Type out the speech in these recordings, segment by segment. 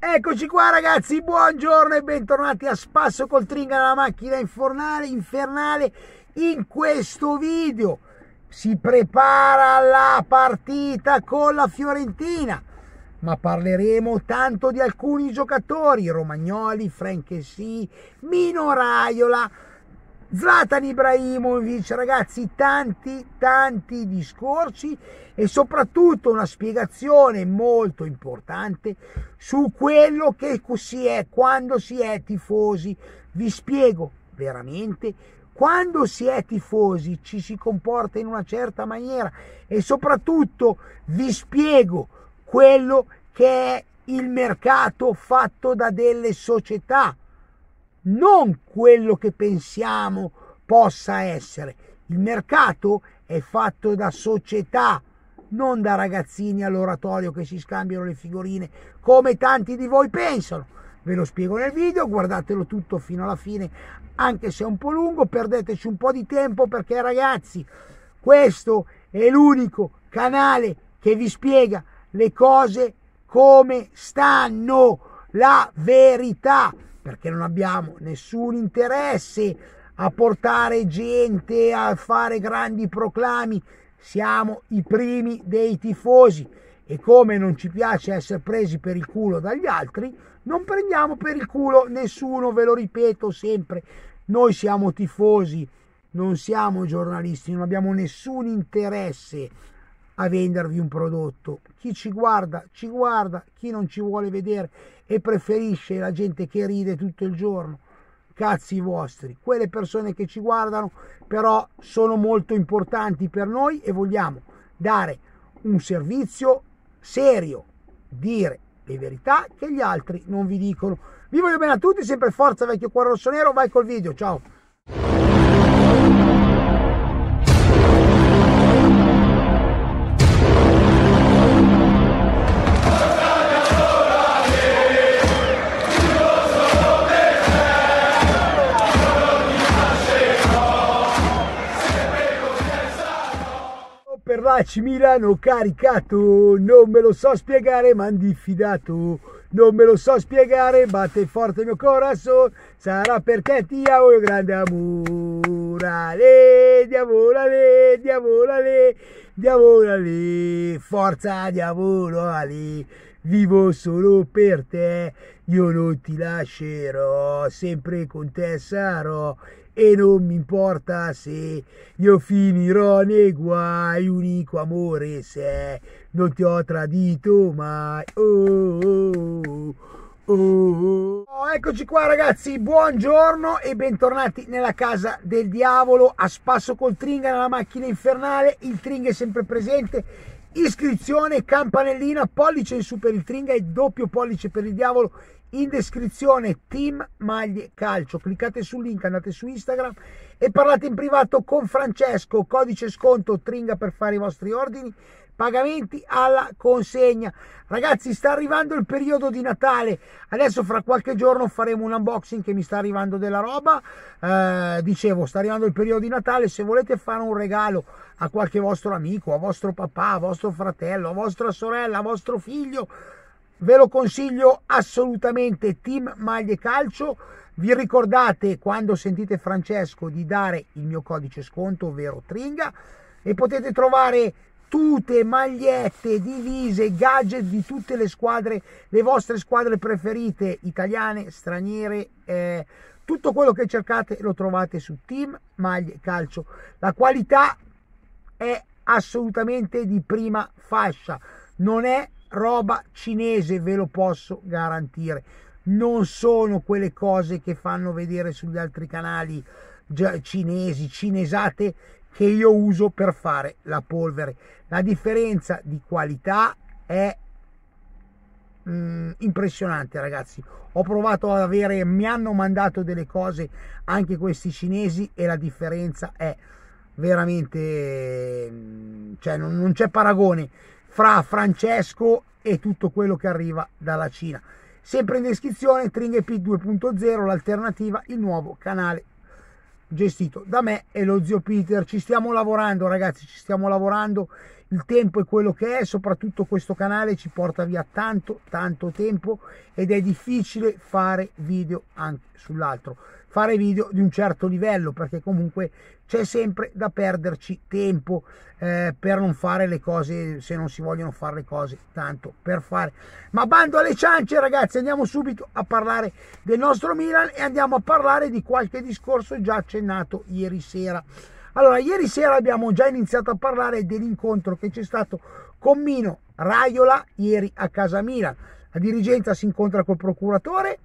Eccoci qua ragazzi, buongiorno e bentornati a Spasso col Tringa della macchina infernale, infernale. In questo video si prepara la partita con la Fiorentina, ma parleremo tanto di alcuni giocatori, Romagnoli, Franchesi, Mino Raiola Zlatan Ibrahimovic, ragazzi, tanti, tanti discorsi e soprattutto una spiegazione molto importante su quello che si è quando si è tifosi. Vi spiego veramente, quando si è tifosi ci si comporta in una certa maniera e soprattutto vi spiego quello che è il mercato fatto da delle società non quello che pensiamo possa essere. Il mercato è fatto da società, non da ragazzini all'oratorio che si scambiano le figurine, come tanti di voi pensano. Ve lo spiego nel video, guardatelo tutto fino alla fine, anche se è un po' lungo, perdeteci un po' di tempo perché ragazzi, questo è l'unico canale che vi spiega le cose come stanno, la verità perché non abbiamo nessun interesse a portare gente a fare grandi proclami. Siamo i primi dei tifosi e come non ci piace essere presi per il culo dagli altri, non prendiamo per il culo nessuno, ve lo ripeto sempre. Noi siamo tifosi, non siamo giornalisti, non abbiamo nessun interesse a vendervi un prodotto. Chi ci guarda, ci guarda, chi non ci vuole vedere e preferisce la gente che ride tutto il giorno. Cazzi vostri, quelle persone che ci guardano però sono molto importanti per noi e vogliamo dare un servizio serio, dire le verità che gli altri non vi dicono. Vi voglio bene a tutti, sempre forza vecchio cuore rosso nero, vai col video, ciao! Baci Milano caricato, non me lo so spiegare, ma diffidato. Non me lo so spiegare, batte forte il mio corazon, sarà perché ti amo io grande amore. Diavolale, diavolale, diavolale, forza diavolale, vivo solo per te, io non ti lascerò, sempre con te sarò e non mi importa se io finirò nei guai, unico amore se non ti ho tradito mai. Oh, oh, oh, oh, oh, eccoci qua ragazzi, buongiorno e bentornati nella casa del diavolo a spasso col Tringa nella macchina infernale, il Tringa è sempre presente, iscrizione, campanellina, pollice in su per il Tringa e doppio pollice per il diavolo in descrizione Team Maglie Calcio. Cliccate sul link, andate su Instagram e parlate in privato con Francesco. Codice sconto Tringa per fare i vostri ordini. Pagamenti alla consegna. Ragazzi, sta arrivando il periodo di Natale. Adesso fra qualche giorno faremo un unboxing che mi sta arrivando della roba. Eh, dicevo, sta arrivando il periodo di Natale. Se volete fare un regalo a qualche vostro amico, a vostro papà, a vostro fratello, a vostra sorella, a vostro figlio, ve lo consiglio assolutamente team maglie calcio vi ricordate quando sentite Francesco di dare il mio codice sconto ovvero Tringa e potete trovare tute, magliette, divise, gadget di tutte le squadre, le vostre squadre preferite, italiane, straniere, eh, tutto quello che cercate lo trovate su Team Maglie Calcio. La qualità è assolutamente di prima fascia, non è roba cinese, ve lo posso garantire. Non sono quelle cose che fanno vedere sugli altri canali cinesi, cinesate che io uso per fare la polvere. La differenza di qualità è mm, impressionante, ragazzi. Ho provato ad avere, mi hanno mandato delle cose anche questi cinesi e la differenza è veramente, mm, cioè non, non c'è paragone fra Francesco e tutto quello che arriva dalla Cina. Sempre in descrizione Tring P 2.0, l'alternativa, il nuovo canale gestito da me e lo zio Peter. Ci stiamo lavorando, ragazzi, ci stiamo lavorando. Il tempo è quello che è, soprattutto questo canale ci porta via tanto, tanto tempo ed è difficile fare video anche sull'altro fare video di un certo livello perché comunque c'è sempre da perderci tempo eh, per non fare le cose se non si vogliono fare le cose tanto per fare ma bando alle ciance ragazzi andiamo subito a parlare del nostro Milan e andiamo a parlare di qualche discorso già accennato ieri sera allora ieri sera abbiamo già iniziato a parlare dell'incontro che c'è stato con Mino Raiola ieri a casa Milan la dirigenza si incontra col procuratore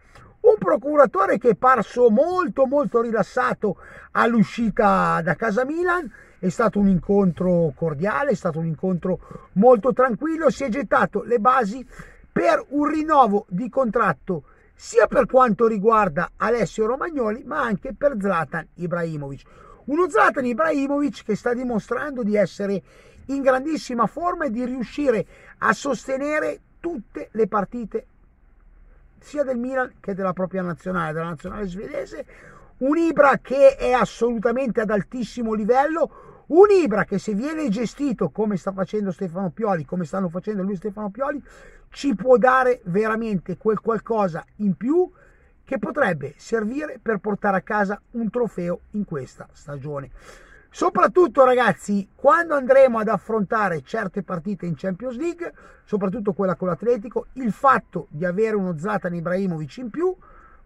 un procuratore che è parso molto molto rilassato all'uscita da casa Milan, è stato un incontro cordiale, è stato un incontro molto tranquillo, si è gettato le basi per un rinnovo di contratto sia per quanto riguarda Alessio Romagnoli ma anche per Zlatan Ibrahimovic. Uno Zlatan Ibrahimovic che sta dimostrando di essere in grandissima forma e di riuscire a sostenere tutte le partite sia del Milan che della propria nazionale, della nazionale svedese, un Ibra che è assolutamente ad altissimo livello, un Ibra che se viene gestito come sta facendo Stefano Pioli, come stanno facendo lui e Stefano Pioli, ci può dare veramente quel qualcosa in più che potrebbe servire per portare a casa un trofeo in questa stagione. Soprattutto ragazzi, quando andremo ad affrontare certe partite in Champions League, soprattutto quella con l'Atletico, il fatto di avere uno Zlatan Ibrahimovic in più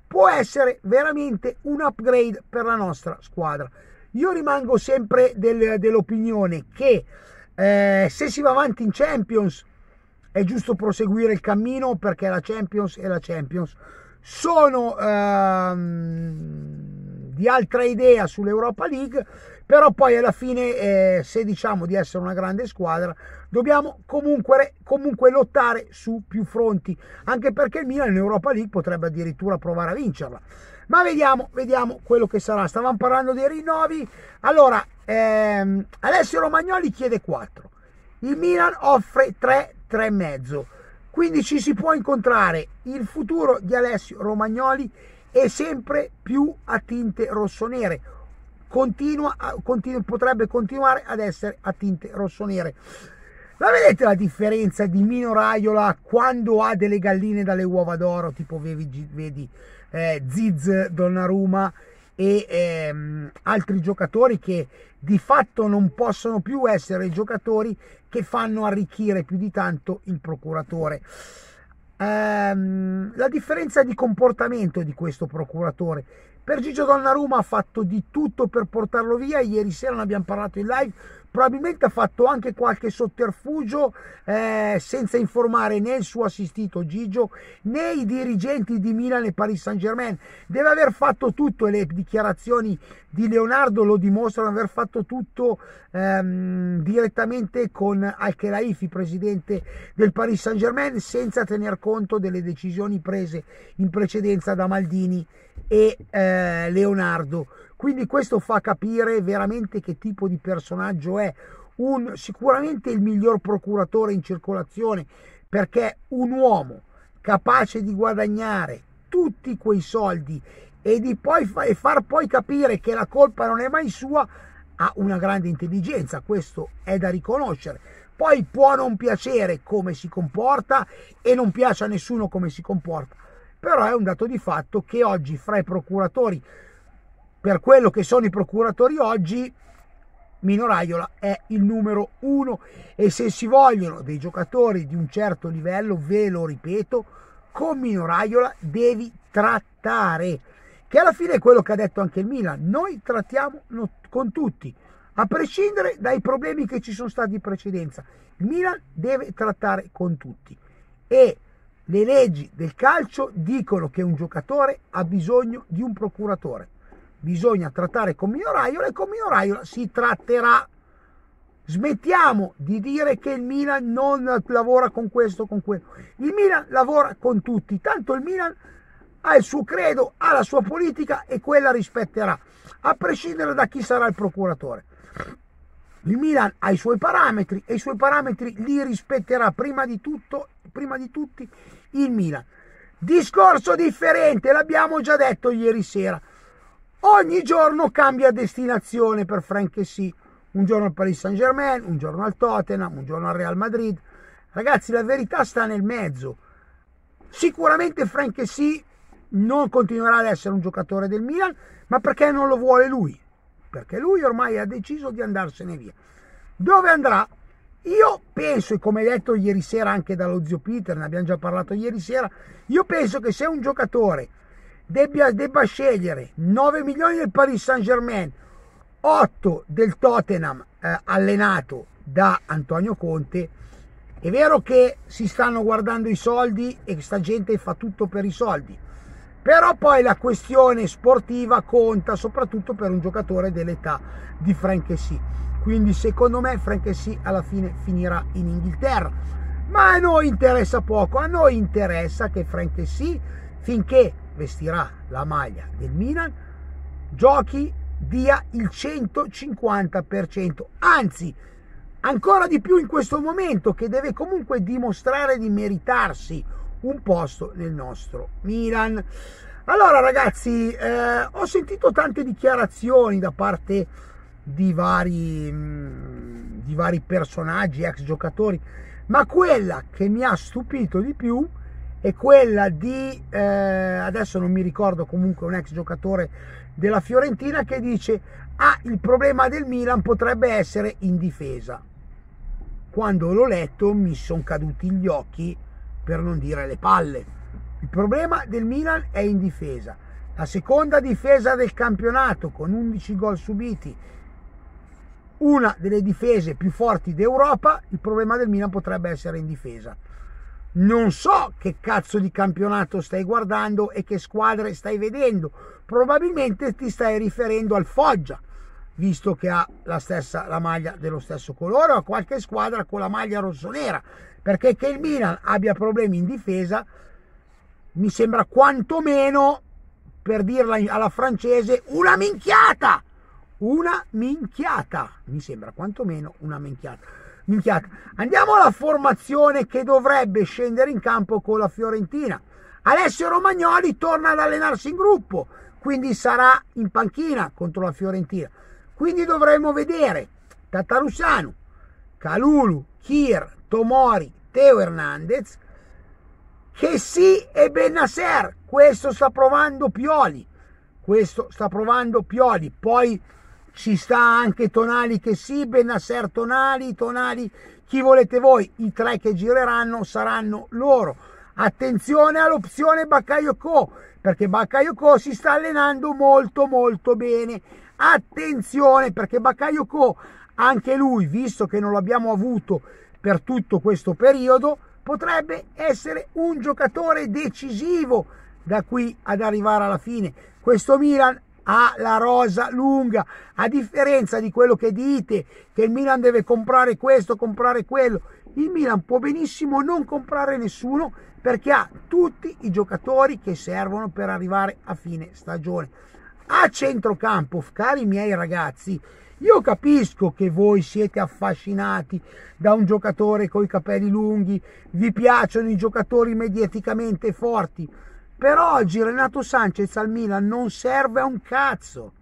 può essere veramente un upgrade per la nostra squadra. Io rimango sempre del, dell'opinione che eh, se si va avanti in Champions è giusto proseguire il cammino perché la Champions è la Champions. Sono ehm, di altra idea sull'Europa League però poi alla fine eh, se diciamo di essere una grande squadra dobbiamo comunque, comunque, lottare su più fronti anche perché il Milan in Europa League potrebbe addirittura provare a vincerla ma vediamo, vediamo quello che sarà stavamo parlando dei rinnovi allora ehm, Alessio Romagnoli chiede 4 il Milan offre 3 3,5 quindi ci si può incontrare il futuro di Alessio Romagnoli è sempre più a tinte rossonere continua, continu- potrebbe continuare ad essere a tinte rossonere. nere Ma vedete la differenza di Mino Raiola quando ha delle galline dalle uova d'oro, tipo vedi, vedi eh, Ziz Donnarumma e ehm, altri giocatori che di fatto non possono più essere giocatori che fanno arricchire più di tanto il procuratore. Ehm, la differenza di comportamento di questo procuratore per Gigio Donnarumma ha fatto di tutto per portarlo via, ieri sera ne abbiamo parlato in live, probabilmente ha fatto anche qualche sotterfugio eh, senza informare né il suo assistito Gigio né i dirigenti di Milan e Paris Saint Germain. Deve aver fatto tutto e le dichiarazioni di Leonardo lo dimostrano, aver fatto tutto ehm, direttamente con Al-Khelaifi, presidente del Paris Saint Germain, senza tener conto delle decisioni prese in precedenza da Maldini e eh, Leonardo. Quindi questo fa capire veramente che tipo di personaggio è. Un, sicuramente il miglior procuratore in circolazione perché un uomo capace di guadagnare tutti quei soldi e di poi fa, e far poi capire che la colpa non è mai sua ha una grande intelligenza, questo è da riconoscere. Poi può non piacere come si comporta e non piace a nessuno come si comporta, però è un dato di fatto che oggi fra i procuratori, per quello che sono i procuratori oggi, Minoraiola è il numero uno e se si vogliono dei giocatori di un certo livello, ve lo ripeto, con Minoraiola devi trattare, che alla fine è quello che ha detto anche il Milan, noi trattiamo con tutti, a prescindere dai problemi che ci sono stati in precedenza, il Milan deve trattare con tutti e le leggi del calcio dicono che un giocatore ha bisogno di un procuratore. Bisogna trattare con Mino Raiola e con Mino Raiola si tratterà. Smettiamo di dire che il Milan non lavora con questo, con quello. Il Milan lavora con tutti. Tanto il Milan ha il suo credo, ha la sua politica e quella rispetterà, a prescindere da chi sarà il procuratore. Il Milan ha i suoi parametri e i suoi parametri li rispetterà prima di, tutto, prima di tutti il Milan. Discorso differente, l'abbiamo già detto ieri sera. Ogni giorno cambia destinazione per Frank sì. Un giorno al Paris Saint Germain, un giorno al Tottenham, un giorno al Real Madrid. Ragazzi, la verità sta nel mezzo. Sicuramente Frank sì non continuerà ad essere un giocatore del Milan, ma perché non lo vuole lui perché lui ormai ha deciso di andarsene via. Dove andrà? Io penso, e come detto ieri sera anche dallo zio Peter, ne abbiamo già parlato ieri sera, io penso che se un giocatore debba, debba scegliere 9 milioni del Paris Saint Germain, 8 del Tottenham eh, allenato da Antonio Conte, è vero che si stanno guardando i soldi e questa gente fa tutto per i soldi, però poi la questione sportiva conta soprattutto per un giocatore dell'età di Sì. quindi secondo me Sì alla fine finirà in Inghilterra ma a noi interessa poco a noi interessa che Sì, finché vestirà la maglia del Milan giochi dia il 150% anzi ancora di più in questo momento che deve comunque dimostrare di meritarsi un posto nel nostro Milan. Allora ragazzi, eh, ho sentito tante dichiarazioni da parte di vari, mh, mm, di vari personaggi, ex giocatori, ma quella che mi ha stupito di più è quella di, eh, adesso non mi ricordo comunque un ex giocatore della Fiorentina che dice, ah il problema del Milan potrebbe essere in difesa. Quando l'ho letto mi sono caduti gli occhi per non dire le palle. Il problema del Milan è in difesa, la seconda difesa del campionato con 11 gol subiti, una delle difese più forti d'Europa, il problema del Milan potrebbe essere in difesa. Non so che cazzo di campionato stai guardando e che squadre stai vedendo, probabilmente ti stai riferendo al Foggia, visto che ha la stessa la maglia dello stesso colore o a qualche squadra con la maglia rossonera perché che il Milan abbia problemi in difesa mi sembra quantomeno per dirla alla francese una minchiata una minchiata mi sembra quantomeno una minchiata minchiata andiamo alla formazione che dovrebbe scendere in campo con la Fiorentina Alessio Romagnoli torna ad allenarsi in gruppo quindi sarà in panchina contro la Fiorentina quindi dovremmo vedere Tatarusanu, Calulu, Kir, Tomori, Teo Hernandez, che sì e Benasser. Questo sta provando Pioli. Questo sta provando Pioli. Poi ci sta anche Tonali che sì, Benasser Tonali, Tonali chi volete voi. I tre che gireranno saranno loro. Attenzione all'opzione Baccaio Co, perché Baccaio Co si sta allenando molto molto bene Attenzione perché Baccaio Co, anche lui, visto che non l'abbiamo avuto per tutto questo periodo, potrebbe essere un giocatore decisivo da qui ad arrivare alla fine. Questo Milan ha la rosa lunga, a differenza di quello che dite, che il Milan deve comprare questo, comprare quello. Il Milan può benissimo non comprare nessuno perché ha tutti i giocatori che servono per arrivare a fine stagione a centrocampo, cari miei ragazzi, io capisco che voi siete affascinati da un giocatore con i capelli lunghi, vi piacciono i giocatori mediaticamente forti, però oggi Renato Sanchez al Milan non serve a un cazzo.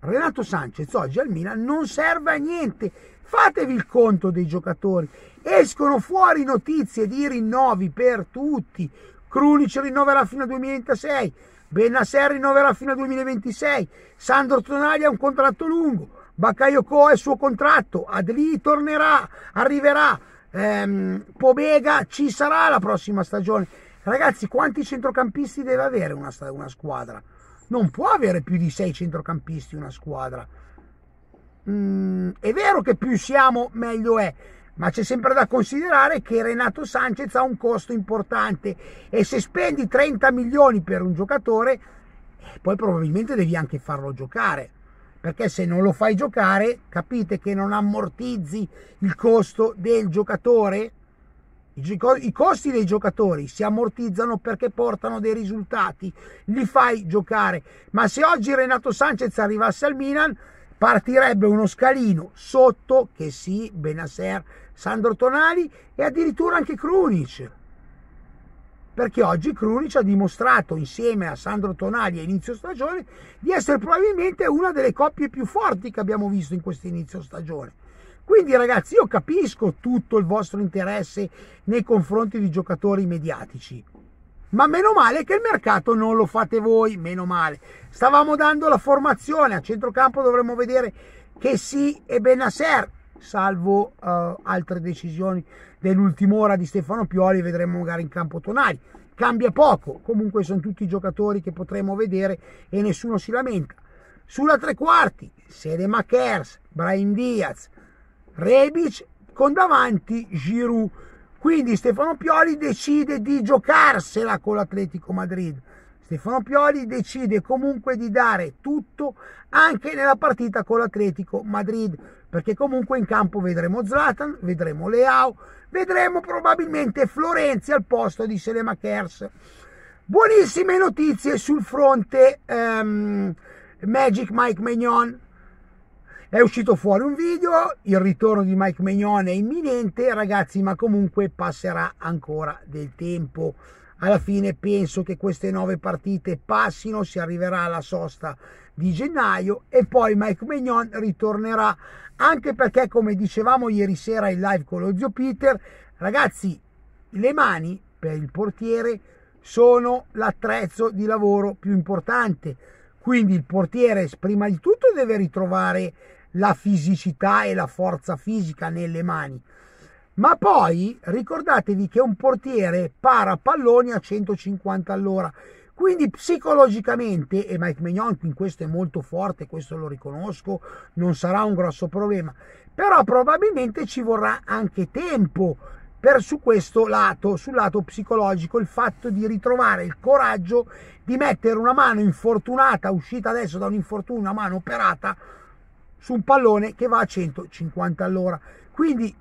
Renato Sanchez oggi al Milan non serve a niente. Fatevi il conto dei giocatori. Escono fuori notizie di rinnovi per tutti. Krunic rinnoverà fino al 2026. Benasser rinnoverà fino al 2026, Sandro Tonali ha un contratto lungo, Bakayoko ha il suo contratto, Adli tornerà, arriverà, ehm, Pobega ci sarà la prossima stagione. Ragazzi, quanti centrocampisti deve avere una, una squadra? Non può avere più di sei centrocampisti una squadra. Mm, è vero che più siamo meglio è, ma c'è sempre da considerare che Renato Sanchez ha un costo importante e se spendi 30 milioni per un giocatore, poi probabilmente devi anche farlo giocare, perché se non lo fai giocare, capite che non ammortizzi il costo del giocatore? I costi dei giocatori si ammortizzano perché portano dei risultati, li fai giocare. Ma se oggi Renato Sanchez arrivasse al Milan, partirebbe uno scalino sotto che sì, Benasser Sandro Tonali e addirittura anche Krunic. Perché oggi Krunic ha dimostrato insieme a Sandro Tonali a inizio stagione di essere probabilmente una delle coppie più forti che abbiamo visto in questo inizio stagione. Quindi ragazzi io capisco tutto il vostro interesse nei confronti di giocatori mediatici, ma meno male che il mercato non lo fate voi, meno male. Stavamo dando la formazione, a centrocampo dovremmo vedere che sì e Benasser, salvo uh, altre decisioni dell'ultima ora di Stefano Pioli, vedremo magari in campo Tonali. Cambia poco, comunque sono tutti giocatori che potremo vedere e nessuno si lamenta. Sulla tre quarti, Sede Makers, Brian Diaz, Rebic, con davanti Giroud. Quindi Stefano Pioli decide di giocarsela con l'Atletico Madrid. Stefano Pioli decide comunque di dare tutto anche nella partita con l'Atletico Madrid perché comunque in campo vedremo Zlatan, vedremo Leao, vedremo probabilmente Florenzi al posto di Selemakers. Buonissime notizie sul fronte um, Magic Mike Magnon. È uscito fuori un video, il ritorno di Mike Magnon è imminente, ragazzi, ma comunque passerà ancora del tempo alla fine penso che queste nove partite passino, si arriverà alla sosta di gennaio e poi Mike Mignon ritornerà anche perché come dicevamo ieri sera in live con lo zio Peter, ragazzi, le mani per il portiere sono l'attrezzo di lavoro più importante. Quindi il portiere prima di tutto deve ritrovare la fisicità e la forza fisica nelle mani. Ma poi ricordatevi che un portiere para palloni a 150 all'ora. Quindi psicologicamente, e Mike Mignon in questo è molto forte, questo lo riconosco, non sarà un grosso problema. Però probabilmente ci vorrà anche tempo per su questo lato, sul lato psicologico, il fatto di ritrovare il coraggio di mettere una mano infortunata, uscita adesso da un infortunio, una mano operata, su un pallone che va a 150 all'ora. Quindi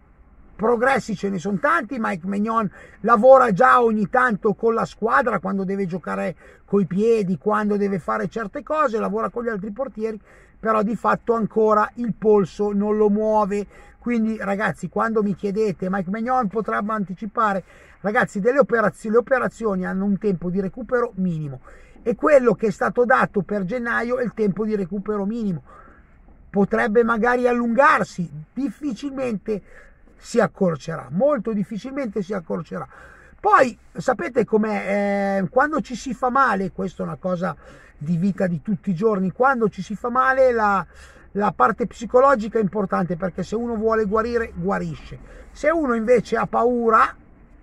progressi ce ne sono tanti, Mike Mignon lavora già ogni tanto con la squadra quando deve giocare coi piedi, quando deve fare certe cose, lavora con gli altri portieri, però di fatto ancora il polso non lo muove. Quindi ragazzi, quando mi chiedete Mike Mignon potrebbe anticipare, ragazzi, delle operazioni, le operazioni hanno un tempo di recupero minimo e quello che è stato dato per gennaio è il tempo di recupero minimo. Potrebbe magari allungarsi, difficilmente si accorcerà, molto difficilmente si accorcerà. Poi sapete com'è, eh, quando ci si fa male, questa è una cosa di vita di tutti i giorni, quando ci si fa male la, la parte psicologica è importante perché se uno vuole guarire, guarisce. Se uno invece ha paura,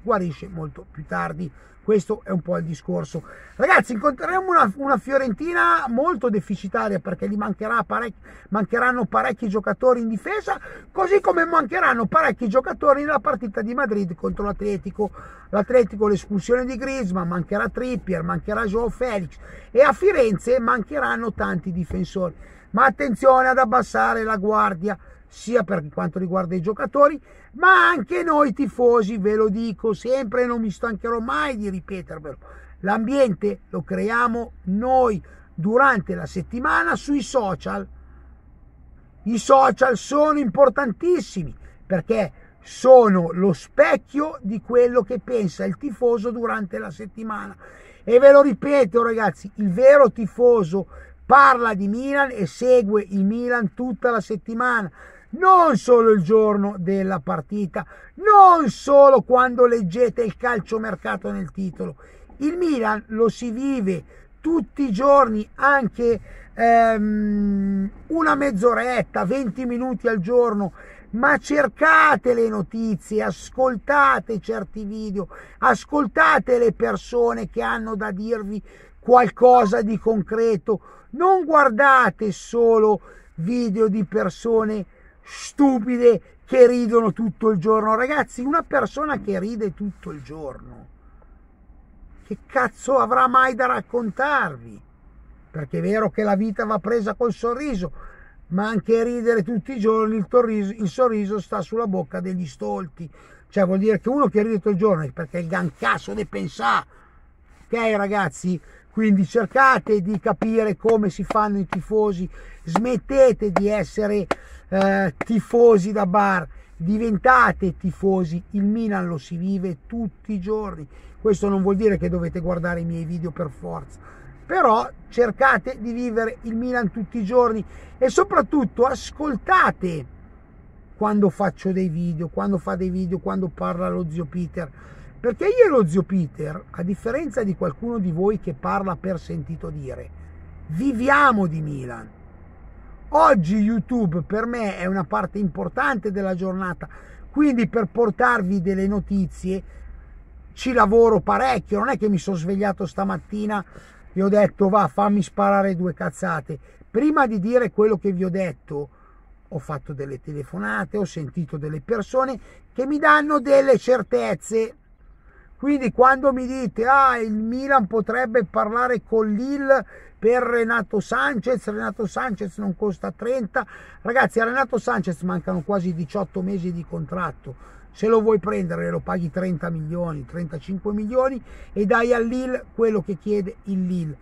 guarisce molto più tardi. Questo è un po' il discorso. Ragazzi, incontreremo una, una Fiorentina molto deficitaria perché gli parec- mancheranno parecchi giocatori in difesa, così come mancheranno parecchi giocatori nella partita di Madrid contro l'Atletico. L'Atletico l'espulsione di Grisma, mancherà Trippier, mancherà Joao Felix e a Firenze mancheranno tanti difensori. Ma attenzione ad abbassare la guardia sia per quanto riguarda i giocatori, ma anche noi tifosi, ve lo dico sempre, non mi stancherò mai di ripetervelo. L'ambiente lo creiamo noi durante la settimana sui social. I social sono importantissimi perché sono lo specchio di quello che pensa il tifoso durante la settimana. E ve lo ripeto ragazzi, il vero tifoso parla di Milan e segue il Milan tutta la settimana non solo il giorno della partita, non solo quando leggete il calciomercato nel titolo. Il Milan lo si vive tutti i giorni, anche ehm, una mezz'oretta, 20 minuti al giorno, ma cercate le notizie, ascoltate certi video, ascoltate le persone che hanno da dirvi qualcosa di concreto, non guardate solo video di persone che stupide che ridono tutto il giorno. Ragazzi, una persona che ride tutto il giorno, che cazzo avrà mai da raccontarvi? Perché è vero che la vita va presa col sorriso, ma anche ridere tutti i giorni il, torriso, il sorriso sta sulla bocca degli stolti. Cioè vuol dire che uno che ride tutto il giorno è perché il gran cazzo ne pensa. Ok ragazzi? Quindi cercate di capire come si fanno i tifosi, smettete di essere eh, tifosi da bar, diventate tifosi, il Milan lo si vive tutti i giorni. Questo non vuol dire che dovete guardare i miei video per forza, però cercate di vivere il Milan tutti i giorni e soprattutto ascoltate quando faccio dei video, quando fa dei video, quando parla lo zio Peter, perché io e lo zio Peter, a differenza di qualcuno di voi che parla per sentito dire, viviamo di Milan. Oggi YouTube per me è una parte importante della giornata, quindi per portarvi delle notizie ci lavoro parecchio, non è che mi sono svegliato stamattina e ho detto va fammi sparare due cazzate. Prima di dire quello che vi ho detto ho fatto delle telefonate, ho sentito delle persone che mi danno delle certezze quindi quando mi dite, ah, il Milan potrebbe parlare con l'IL per Renato Sanchez, Renato Sanchez non costa 30, ragazzi a Renato Sanchez mancano quasi 18 mesi di contratto, se lo vuoi prendere lo paghi 30 milioni, 35 milioni e dai all'IL quello che chiede il Lille.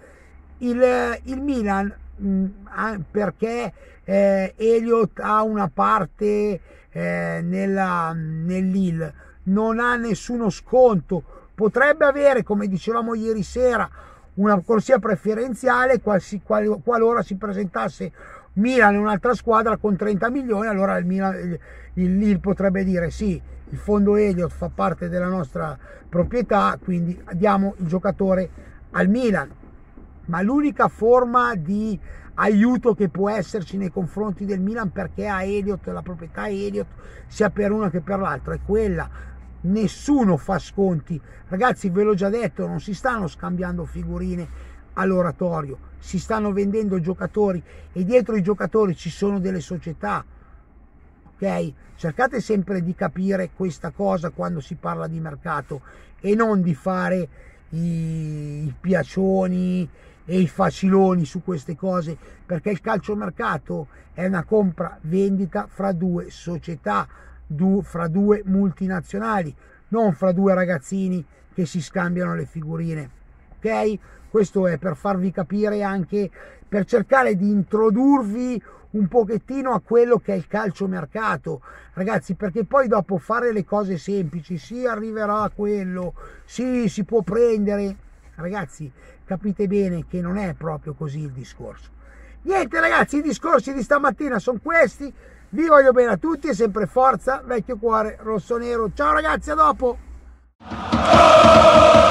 Il, eh, il Milan mh, mm, perché eh, Elliot ha una parte eh, nella, mm, nell'IL non ha nessuno sconto, potrebbe avere, come dicevamo ieri sera, una corsia preferenziale qualsi, qual, qualora si presentasse Milan e un'altra squadra con 30 milioni, allora il, Milan, il, il Lille potrebbe dire sì, il fondo Elliott fa parte della nostra proprietà, quindi diamo il giocatore al Milan. Ma l'unica forma di aiuto che può esserci nei confronti del Milan perché ha Elliott, la proprietà Elliott, sia per una che per l'altra, è quella nessuno fa sconti. Ragazzi, ve l'ho già detto, non si stanno scambiando figurine all'oratorio, si stanno vendendo giocatori e dietro i giocatori ci sono delle società. Ok? Cercate sempre di capire questa cosa quando si parla di mercato e non di fare i, i piacioni e i faciloni su queste cose, perché il calciomercato è una compra vendita fra due società du, fra due multinazionali, non fra due ragazzini che si scambiano le figurine. Ok? Questo è per farvi capire anche, per cercare di introdurvi un pochettino a quello che è il calciomercato, ragazzi, perché poi dopo fare le cose semplici, si sì, arriverà quello, sì, si può prendere, ragazzi, capite bene che non è proprio così il discorso. Niente ragazzi, i discorsi di stamattina sono questi. Vi voglio bene a tutti e sempre forza, vecchio cuore rosso nero. Ciao ragazzi, a dopo!